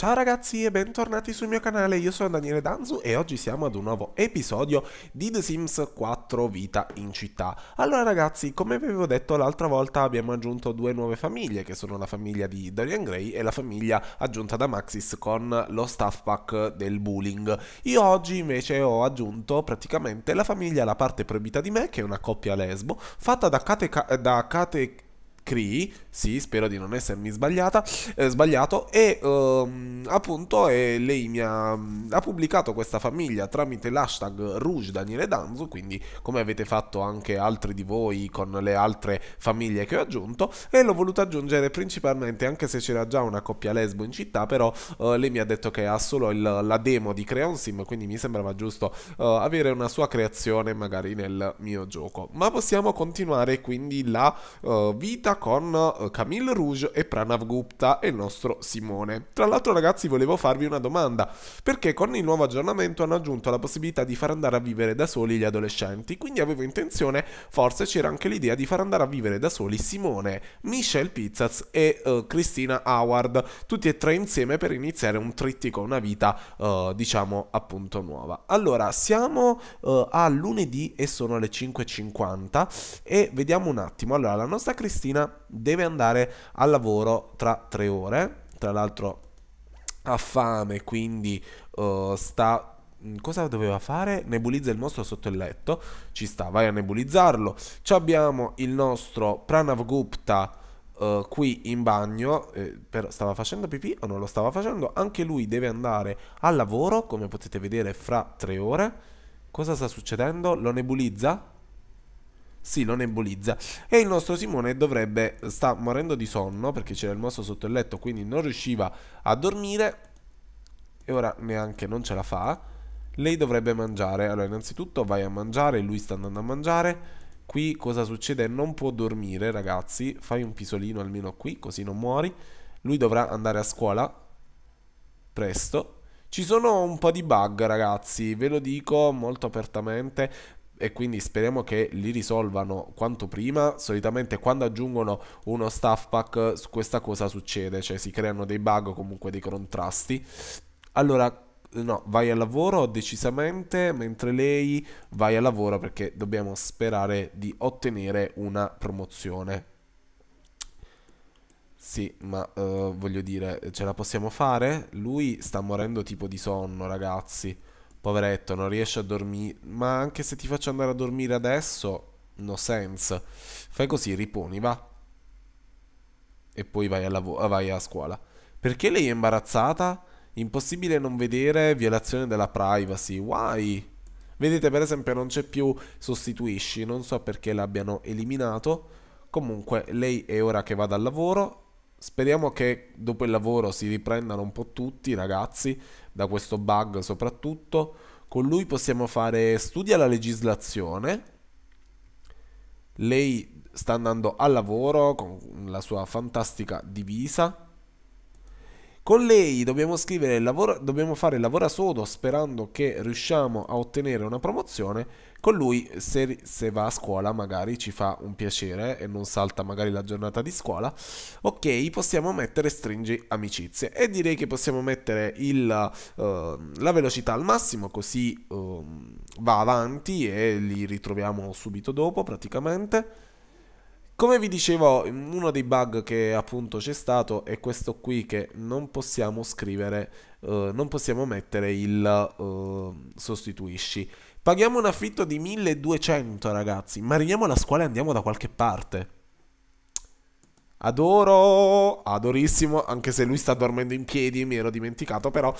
Ciao ragazzi e bentornati sul mio canale, io sono Daniele Danzu e oggi siamo ad un nuovo episodio di The Sims 4 Vita in città. Allora ragazzi, come vi avevo detto l'altra volta abbiamo aggiunto due nuove famiglie che sono la famiglia di Dorian Gray e la famiglia aggiunta da Maxis con lo staff pack del bullying. Io oggi invece ho aggiunto praticamente la famiglia La parte proibita di me che è una coppia lesbo fatta da Kate... Da Kate Cree, sì, spero di non essermi sbagliata, eh, sbagliato, e ehm, appunto eh, lei mi ha, ha, pubblicato questa famiglia tramite l'hashtag Rouge Daniele Danzo, quindi come avete fatto anche altri di voi con le altre famiglie che ho aggiunto, e l'ho voluto aggiungere principalmente, anche se c'era già una coppia lesbo in città, però eh, lei mi ha detto che ha solo il, la demo di Creon Sim, quindi mi sembrava giusto eh, avere una sua creazione magari nel mio gioco. Ma possiamo continuare quindi la eh, vita con eh, Camille Rouge e Pranav Gupta e il nostro Simone. Tra l'altro ragazzi volevo farvi una domanda, perché con il nuovo aggiornamento hanno aggiunto la possibilità di far andare a vivere da soli gli adolescenti, quindi avevo intenzione, forse c'era anche l'idea di far andare a vivere da soli Simone, Michelle Pizzaz e uh, Christina Howard, tutti e tre insieme per iniziare un trittico, una vita uh, diciamo appunto nuova. Allora, siamo uh, a lunedì e sono le 5.50 e vediamo un attimo, allora la nostra Cristina mattina deve andare al lavoro tra tre ore, tra l'altro ha fame, quindi uh, sta mm, cosa doveva fare? Nebulizza il mostro sotto il letto. Ci sta, vai a nebulizzarlo. Ci abbiamo il nostro Pranav Gupta. Uh, qui in bagno eh, per, stava facendo pipì o non lo stava facendo anche lui deve andare al lavoro come potete vedere fra tre ore cosa sta succedendo lo nebulizza si lo nebulizza E il nostro Simone dovrebbe, sta morendo di sonno perché c'era il mosso sotto il letto, quindi non riusciva a dormire. E ora neanche non ce la fa. Lei dovrebbe mangiare. Allora, innanzitutto vai a mangiare, lui sta andando a mangiare. Qui cosa succede? Non può dormire, ragazzi. Fai un pisolino almeno qui, così non muori. Lui dovrà andare a scuola presto. Ci sono un po' di bug, ragazzi, ve lo dico molto apertamente e quindi speriamo che li risolvano quanto prima. Solitamente quando aggiungono uno staff pack questa cosa succede, cioè si creano dei bug o comunque dei contrasti. Allora no, vai al lavoro decisamente, mentre lei vai al lavoro perché dobbiamo sperare di ottenere una promozione. Sì, ma uh, voglio dire, ce la possiamo fare? Lui sta morendo tipo di sonno, ragazzi poveretto, non riesce a dormire, ma anche se ti faccio andare a dormire adesso, no sense. Fai così, riponi, va. E poi vai a, lav- vai a scuola. Perché lei è imbarazzata? Impossibile non vedere violazione della privacy. Why? Vedete, per esempio, non c'è più sostituisci, non so perché l'abbiano eliminato. Comunque, lei è ora che vada al lavoro Speriamo che dopo il lavoro si riprendano un po' tutti i ragazzi, da questo bug soprattutto. Con lui possiamo fare studia la legislazione. Lei sta andando al lavoro con la sua fantastica divisa. Con lei dobbiamo, scrivere, il lavoro, dobbiamo fare il lavora sodo sperando che riusciamo a ottenere una promozione. Con lui, se, se, va a scuola, magari ci fa un piacere e non salta magari la giornata di scuola. Ok, possiamo mettere stringi amicizie. E direi che possiamo mettere il, uh, la velocità al massimo, così uh, va avanti e li ritroviamo subito dopo praticamente. Come vi dicevo, uno dei bug che appunto c'è stato è questo qui che non possiamo scrivere, eh, non possiamo mettere il eh, sostituisci. Paghiamo un affitto di 1200 ragazzi, mariniamo la scuola e andiamo da qualche parte. Adoro, adorissimo, anche se lui sta dormendo in piedi, mi ero dimenticato però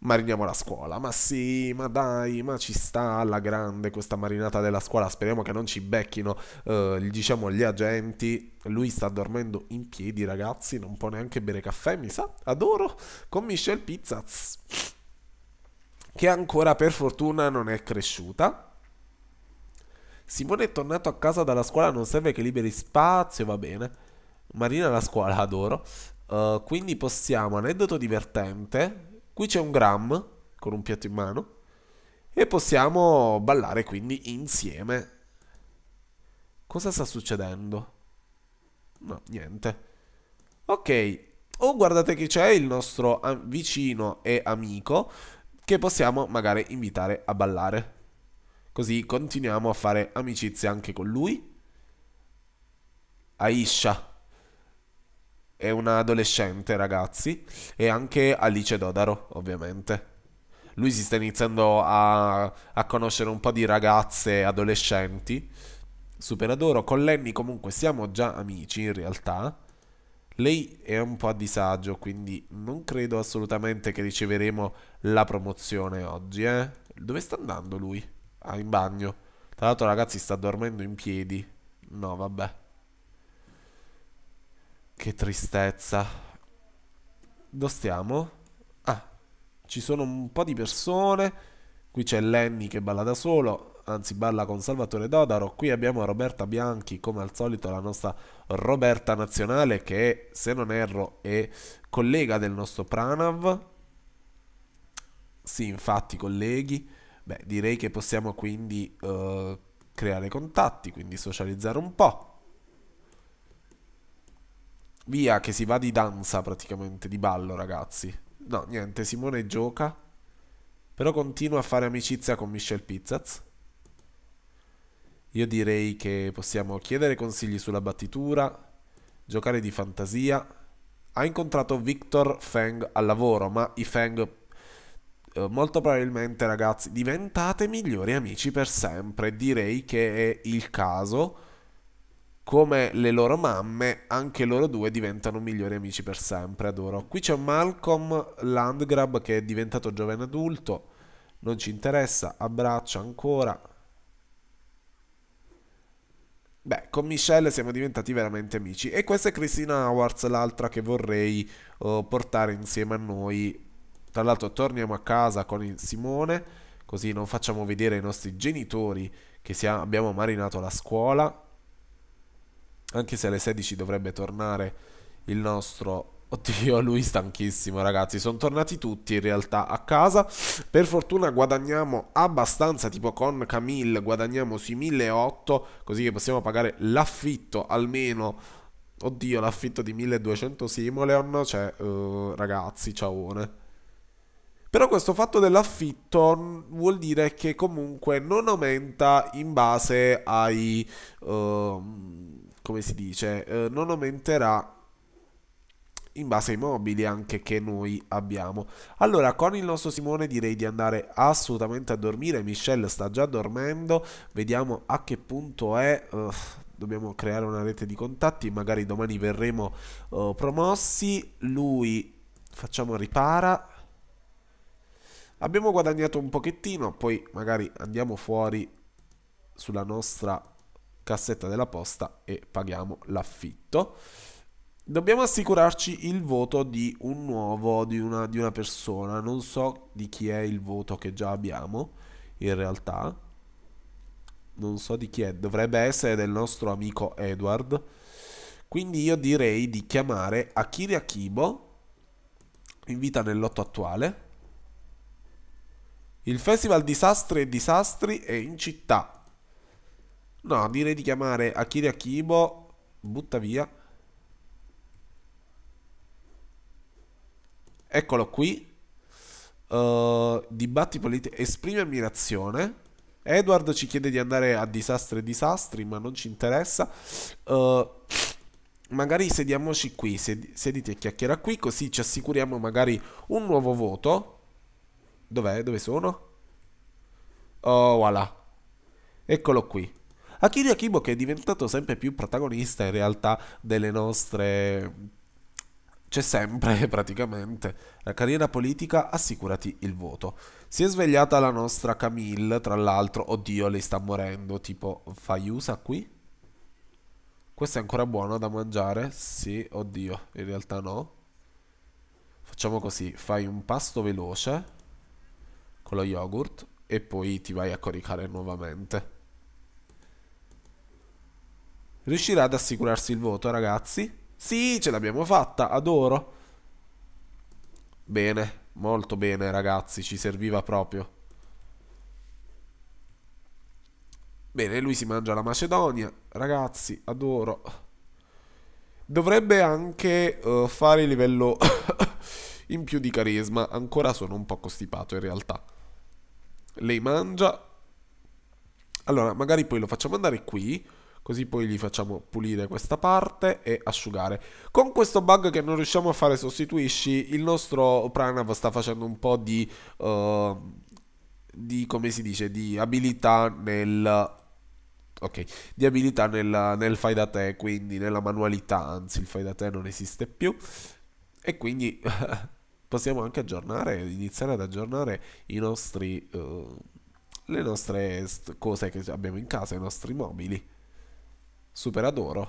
mariniamo la scuola. Ma sì, ma dai, ma ci sta alla grande questa marinata della scuola. Speriamo che non ci becchino, eh, diciamo, gli agenti. Lui sta dormendo in piedi, ragazzi, non può neanche bere caffè, mi sa. Adoro, con Michelle Pizzaz, che ancora per fortuna non è cresciuta. Simone è tornato a casa dalla scuola, non serve che liberi spazio, va bene. Marina la scuola, adoro. Uh, quindi possiamo, aneddoto divertente, Qui c'è un gram con un piatto in mano e possiamo ballare quindi insieme. Cosa sta succedendo? No, niente. Ok, o guardate che c'è il nostro vicino e amico che possiamo magari invitare a ballare. Così continuiamo a fare amicizia anche con lui. Aisha è una adolescente, ragazzi, e anche Alice Dodaro, ovviamente. Lui si sta iniziando a, a conoscere un po' di ragazze adolescenti. Superadoro, con Lenny comunque siamo già amici in realtà. Lei è un po' a disagio, quindi non credo assolutamente che riceveremo la promozione oggi, eh? Dove sta andando lui? Ah, in bagno. Tra l'altro, ragazzi, sta dormendo in piedi. No, vabbè. Che tristezza. Dove stiamo? Ah, ci sono un po' di persone. Qui c'è Lenny che balla da solo, anzi balla con Salvatore Dodaro. Qui abbiamo Roberta Bianchi, come al solito la nostra Roberta nazionale che, se non erro, è collega del nostro Pranav. Sì, infatti, colleghi. Beh, direi che possiamo quindi uh, creare contatti, quindi socializzare un po'. Via che si va di danza praticamente, di ballo ragazzi. No, niente, Simone gioca. Però continua a fare amicizia con Michel Pizzaz. Io direi che possiamo chiedere consigli sulla battitura, giocare di fantasia. Ha incontrato Victor Feng al lavoro, ma i Feng eh, molto probabilmente ragazzi diventate migliori amici per sempre. Direi che è il caso come le loro mamme, anche loro due diventano migliori amici per sempre, adoro. Qui c'è Malcolm Landgrab che è diventato giovane adulto, non ci interessa, abbraccia ancora. Beh, con Michelle siamo diventati veramente amici. E questa è Christina Howards, l'altra che vorrei uh, portare insieme a noi. Tra l'altro torniamo a casa con Simone, così non facciamo vedere ai nostri genitori che abbiamo marinato la scuola. Anche se alle 16 dovrebbe tornare il nostro... Oddio, lui stanchissimo ragazzi, sono tornati tutti in realtà a casa, per fortuna guadagniamo abbastanza, tipo con Camille guadagniamo sui 1800, così che possiamo pagare l'affitto almeno Oddio, l'affitto di 1200 Simoleon, cioè, uh, ragazzi, ciaone. Però questo fatto dell'affitto vuol dire che comunque non aumenta in base ai... Uh, come si dice, eh, non aumenterà in base ai mobili anche che noi abbiamo. Allora, con il nostro Simone direi di andare assolutamente a dormire. Michelle sta già dormendo. Vediamo a che punto è. Uh, dobbiamo creare una rete di contatti. Magari domani verremo uh, promossi. Lui facciamo ripara. Abbiamo guadagnato un pochettino. Poi magari andiamo fuori sulla nostra cassetta della posta e paghiamo l'affitto. Dobbiamo assicurarci il voto di un nuovo, di una, di una persona, non so di chi è il voto che già abbiamo in realtà, non so di chi è, dovrebbe essere del nostro amico Edward, quindi io direi di chiamare Akiri Akibo, in vita nel lotto attuale, il Festival Disastri e Disastri è in città No, direi di chiamare Akiri Akibo. Butta via. Eccolo qui. Uh, eh, dibatti politici. Esprime ammirazione. Edward ci chiede di andare a disastri e disastri, ma non ci interessa. Uh, magari sediamoci qui, sed sediti a chiacchiera qui, così ci assicuriamo magari un nuovo voto. Dov'è? Dove sono? Oh, voilà. Eccolo qui. Akira Akibo che è diventato sempre più protagonista in realtà delle nostre... C'è sempre praticamente. La carriera politica assicurati il voto. Si è svegliata la nostra Camille, tra l'altro, oddio lei sta morendo, tipo fai usa qui? Questo è ancora buono da mangiare? Sì, oddio, in realtà no. Facciamo così, fai un pasto veloce con lo yogurt e poi ti vai a coricare nuovamente. Riuscirà ad assicurarsi il voto, ragazzi? Sì, ce l'abbiamo fatta, adoro. Bene, molto bene, ragazzi, ci serviva proprio. Bene, lui si mangia la Macedonia, ragazzi, adoro. Dovrebbe anche uh, fare il livello in più di carisma, ancora sono un po' costipato in realtà. Lei mangia. Allora, magari poi lo facciamo andare qui così poi gli facciamo pulire questa parte e asciugare. Con questo bug che non riusciamo a fare sostituisci, il nostro Pranav sta facendo un po' di, uh, di come si dice, di abilità nel ok, di abilità nella, nel fai da te, quindi nella manualità, anzi il fai da te non esiste più e quindi possiamo anche aggiornare, iniziare ad aggiornare i nostri, uh, le nostre cose che abbiamo in casa, i nostri mobili. Super adoro.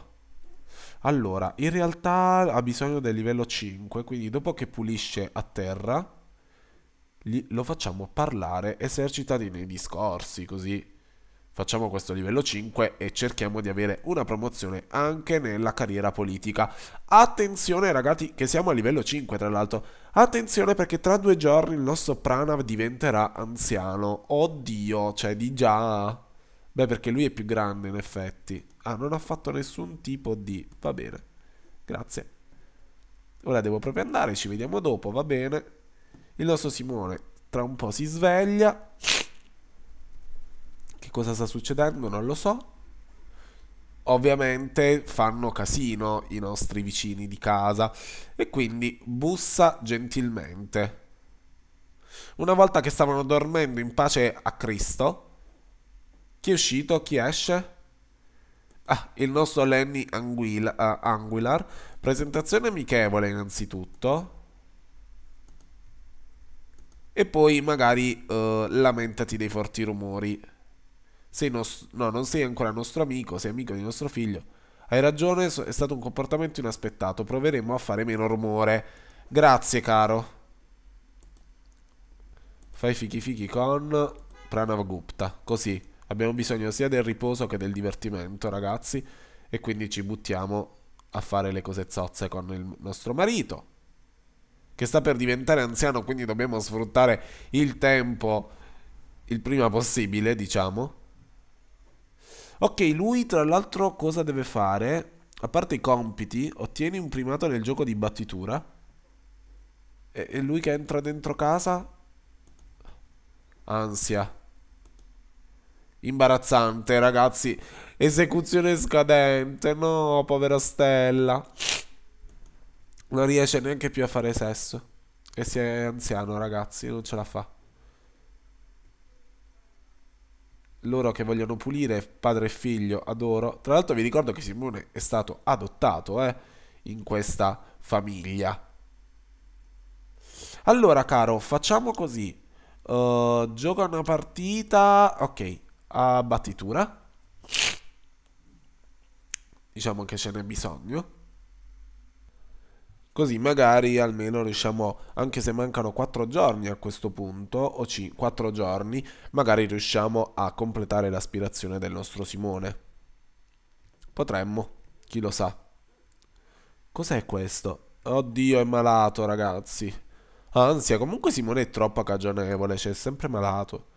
Allora, in realtà ha bisogno del livello 5, quindi dopo che pulisce a terra, gli, lo facciamo parlare, esercitati nei discorsi, così facciamo questo livello 5 e cerchiamo di avere una promozione anche nella carriera politica. Attenzione ragazzi che siamo a livello 5 tra l'altro, attenzione perché tra due giorni il nostro Pranav diventerà anziano, oddio, cioè di già... Beh perché lui è più grande in effetti. Ah, non ha fatto nessun tipo di... Va bene. Grazie. Ora devo proprio andare, ci vediamo dopo, va bene. Il nostro Simone tra un po' si sveglia. Che cosa sta succedendo? Non lo so. Ovviamente fanno casino i nostri vicini di casa e quindi bussa gentilmente. Una volta che stavano dormendo in pace a Cristo, chi è uscito? Chi esce? Ah, il nostro Lenny Anguil, uh, ah, Anguilar. Presentazione amichevole innanzitutto. E poi magari uh, lamentati dei forti rumori. Sei nostro, no, non sei ancora nostro amico, sei amico di nostro figlio. Hai ragione, è stato un comportamento inaspettato. Proveremo a fare meno rumore. Grazie, caro. Fai fichi fichi con Gupta. Così. Abbiamo bisogno sia del riposo che del divertimento, ragazzi, e quindi ci buttiamo a fare le cose zozze con il nostro marito, che sta per diventare anziano, quindi dobbiamo sfruttare il tempo il prima possibile, diciamo. Ok, lui tra l'altro cosa deve fare? A parte i compiti, ottieni un primato nel gioco di battitura. E, e lui che entra dentro casa? Ansia. Imbarazzante, ragazzi. Esecuzione scadente. No, povera Stella. Non riesce neanche più a fare sesso. E si è anziano, ragazzi. Non ce la fa. Loro che vogliono pulire padre e figlio, adoro. Tra l'altro vi ricordo che Simone è stato adottato, eh, in questa famiglia. Allora, caro, facciamo così. Uh, gioca una partita. Ok, a battitura. Diciamo che ce n'è bisogno. Così magari almeno riusciamo, anche se mancano 4 giorni a questo punto, o 4 giorni, magari riusciamo a completare l'aspirazione del nostro Simone. Potremmo, chi lo sa. Cos'è questo? Oddio, è malato, ragazzi. Ansia, comunque Simone è troppo cagionevole, cioè è sempre malato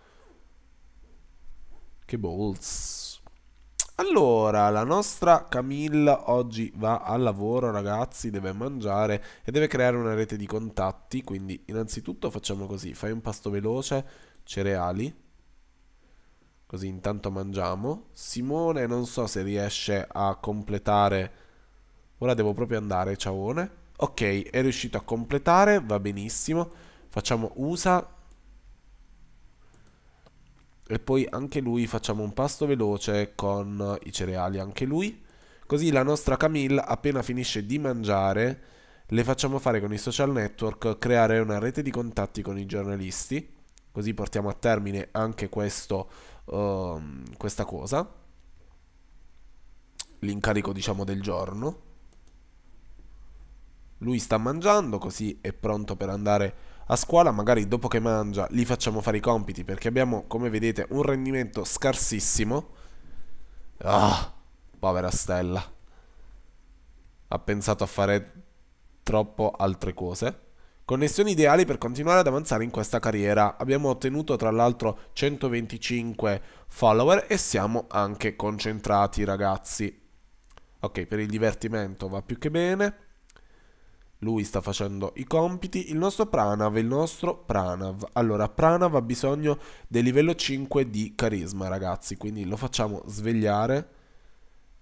balls. Allora, la nostra Camilla oggi va al lavoro, ragazzi, deve mangiare e deve creare una rete di contatti, quindi innanzitutto facciamo così, fai un pasto veloce, cereali, così intanto mangiamo. Simone non so se riesce a completare, ora devo proprio andare, ciaone. Ok, è riuscito a completare, va benissimo, facciamo usa e poi anche lui facciamo un pasto veloce con i cereali anche lui così la nostra Camille appena finisce di mangiare le facciamo fare con i social network creare una rete di contatti con i giornalisti così portiamo a termine anche questo, uh, questa cosa l'incarico diciamo del giorno lui sta mangiando così è pronto per andare a scuola magari dopo che mangia gli facciamo fare i compiti perché abbiamo, come vedete, un rendimento scarsissimo. Ah, povera Stella. Ha pensato a fare troppo altre cose. Connessioni ideali per continuare ad avanzare in questa carriera. Abbiamo ottenuto tra l'altro 125 follower e siamo anche concentrati ragazzi. Ok, per il divertimento va più che bene. Lui sta facendo i compiti, il nostro Pranav il nostro Pranav. Allora, Pranav ha bisogno del livello 5 di carisma, ragazzi, quindi lo facciamo svegliare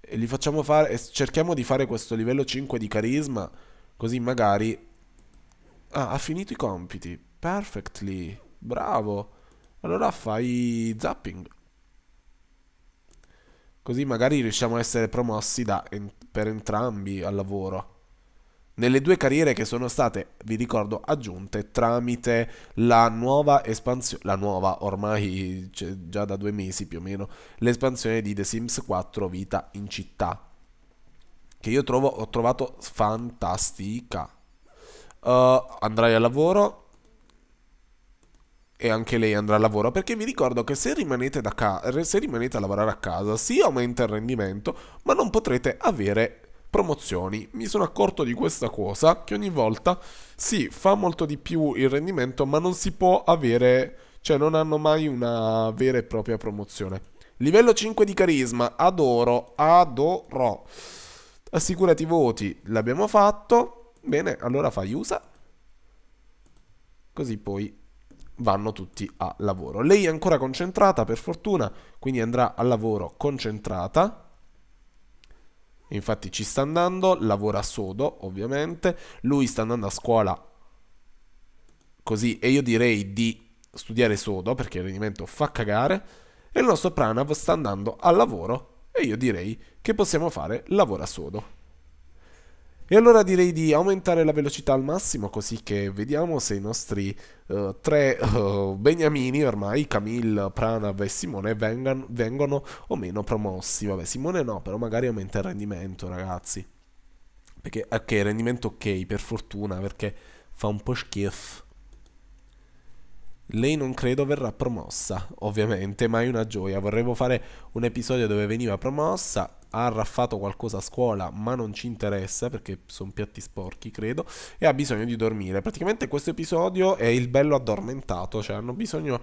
e li facciamo fare e cerchiamo di fare questo livello 5 di carisma, così magari Ah, ha finito i compiti. Perfectly. Bravo. Allora fai zapping. Così magari riusciamo a essere promossi da, per entrambi al lavoro nelle due carriere che sono state, vi ricordo, aggiunte tramite la nuova espansione, la nuova ormai cioè, già da due mesi più o meno, l'espansione di The Sims 4 Vita in città, che io trovo, ho trovato fantastica. Uh, andrai al lavoro e anche lei andrà al lavoro perché vi ricordo che se rimanete, da ca- se rimanete a lavorare a casa si aumenta il rendimento ma non potrete avere promozioni. Mi sono accorto di questa cosa che ogni volta si sì, fa molto di più il rendimento, ma non si può avere, cioè non hanno mai una vera e propria promozione. Livello 5 di carisma, adoro, adoro. Assicurati voti, l'abbiamo fatto. Bene, allora fai usa. Così poi vanno tutti a lavoro. Lei è ancora concentrata, per fortuna, quindi andrà a lavoro concentrata. Infatti ci sta andando, lavora sodo ovviamente, lui sta andando a scuola così e io direi di studiare sodo perché il rendimento fa cagare e il nostro Pranav sta andando al lavoro e io direi che possiamo fare lavora sodo. E allora direi di aumentare la velocità al massimo così che vediamo se i nostri uh, tre uh, beniamini ormai, Camille, Pranav e Simone, vengan, vengono o meno promossi. Vabbè, Simone no, però magari aumenta il rendimento, ragazzi. Perché, ok, rendimento ok, per fortuna, perché fa un po' schifo. Lei non credo verrà promossa, ovviamente, ma è una gioia. Vorremmo fare un episodio dove veniva promossa, ha arraffato qualcosa a scuola, ma non ci interessa perché sono piatti sporchi, credo, e ha bisogno di dormire. Praticamente questo episodio è il bello addormentato, cioè hanno bisogno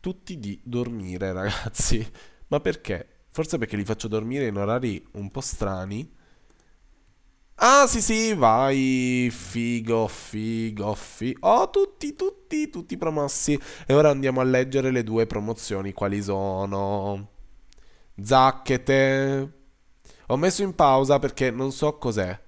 tutti di dormire, ragazzi. Ma perché? Forse perché li faccio dormire in orari un po' strani Ah sì sì, vai, figo, figo, figo. Oh, tutti, tutti, tutti promossi. E ora andiamo a leggere le due promozioni, quali sono. Zacchete. Ho messo in pausa perché non so cos'è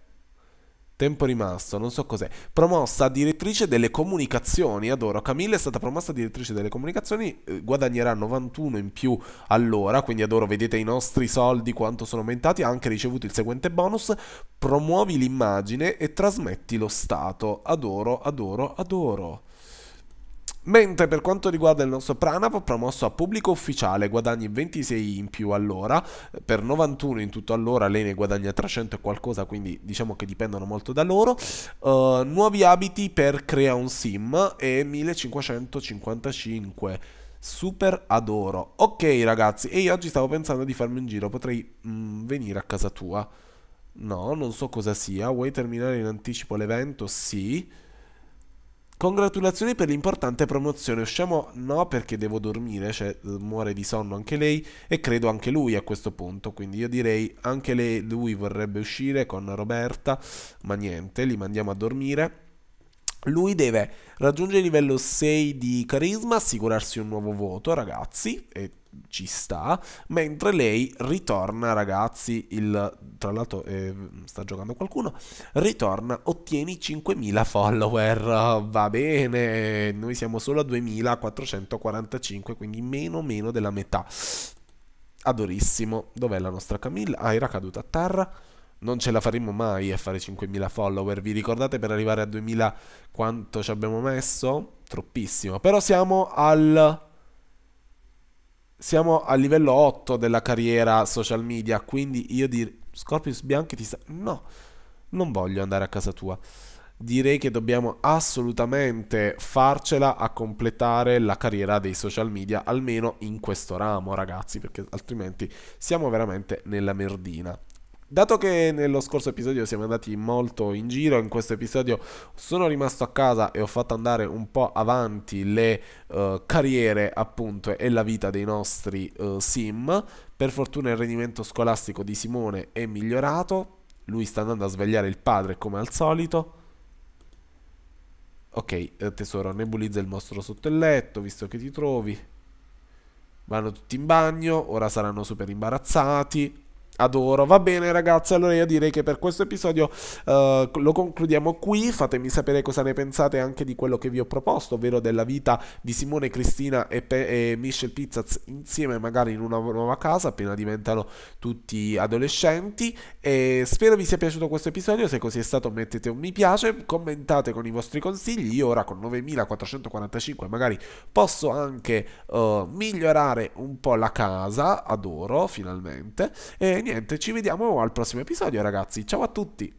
tempo rimasto, non so cos'è, promossa direttrice delle comunicazioni, adoro, Camilla è stata promossa direttrice delle comunicazioni, eh, guadagnerà 91 in più all'ora, quindi adoro, vedete i nostri soldi quanto sono aumentati, ha anche ricevuto il seguente bonus, promuovi l'immagine e trasmetti lo Stato, adoro, adoro, adoro. Mentre per quanto riguarda il nostro Pranav, promosso a pubblico ufficiale, guadagni 26 in più all'ora, eh, per 91 in tutto all'ora lei ne guadagna 300 e qualcosa, quindi diciamo che dipendono molto da loro. Uh, nuovi abiti per Crea un Sim e 1555. Super adoro. Ok ragazzi, e io oggi stavo pensando di farmi un giro, potrei mm, venire a casa tua. No, non so cosa sia. Vuoi terminare in anticipo l'evento? Sì. Congratulazioni per l'importante promozione. Usciamo no perché devo dormire, cioè muore di sonno anche lei e credo anche lui a questo punto. Quindi io direi anche lei, lui vorrebbe uscire con Roberta, ma niente, li mandiamo a dormire. Lui deve raggiungere il livello 6 di carisma, assicurarsi un nuovo voto, ragazzi, e ci sta, mentre lei ritorna, ragazzi, il, tra l'altro eh, sta giocando qualcuno, ritorna, ottieni 5.000 follower, va bene, noi siamo solo a 2.445, quindi meno meno della metà. Adorissimo, dov'è la nostra Camilla? Ah, era caduta a terra. Non ce la faremo mai a fare 5.000 follower, vi ricordate per arrivare a 2.000 quanto ci abbiamo messo? Troppissimo, però siamo al siamo a livello 8 della carriera social media, quindi io direi Scorpius Bianchi ti sta... No, non voglio andare a casa tua. Direi che dobbiamo assolutamente farcela a completare la carriera dei social media, almeno in questo ramo, ragazzi, perché altrimenti siamo veramente nella merdina. Dato che nello scorso episodio siamo andati molto in giro, in questo episodio sono rimasto a casa e ho fatto andare un po' avanti le uh, carriere appunto e la vita dei nostri uh, sim. Per fortuna il rendimento scolastico di Simone è migliorato. Lui sta andando a svegliare il padre come al solito. Ok, eh, tesoro, nebulizza il mostro sotto il letto, visto che ti trovi. Vanno tutti in bagno, ora saranno super imbarazzati. Adoro. Va bene, ragazzi. Allora io direi che per questo episodio uh, lo concludiamo qui. Fatemi sapere cosa ne pensate anche di quello che vi ho proposto, ovvero della vita di Simone, Cristina e, Pe- e Michelle Pizzaz insieme, magari in una nuova casa, appena diventano tutti adolescenti. E spero vi sia piaciuto questo episodio. Se così è stato, mettete un mi piace, commentate con i vostri consigli. Io ora con 9445 magari posso anche uh, migliorare un po' la casa. Adoro, finalmente. E niente niente, ci vediamo al prossimo episodio ragazzi, ciao a tutti!